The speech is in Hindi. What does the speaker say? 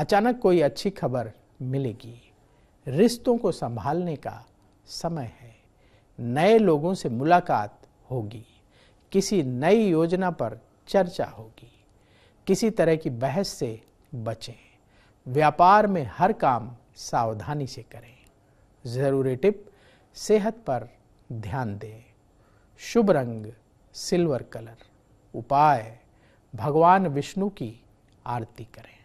अचानक कोई अच्छी खबर मिलेगी रिश्तों को संभालने का समय है नए लोगों से मुलाकात होगी किसी नई योजना पर चर्चा होगी किसी तरह की बहस से बचें व्यापार में हर काम सावधानी से करें ज़रूरी टिप सेहत पर ध्यान दें शुभ रंग सिल्वर कलर उपाय भगवान विष्णु की आरती करें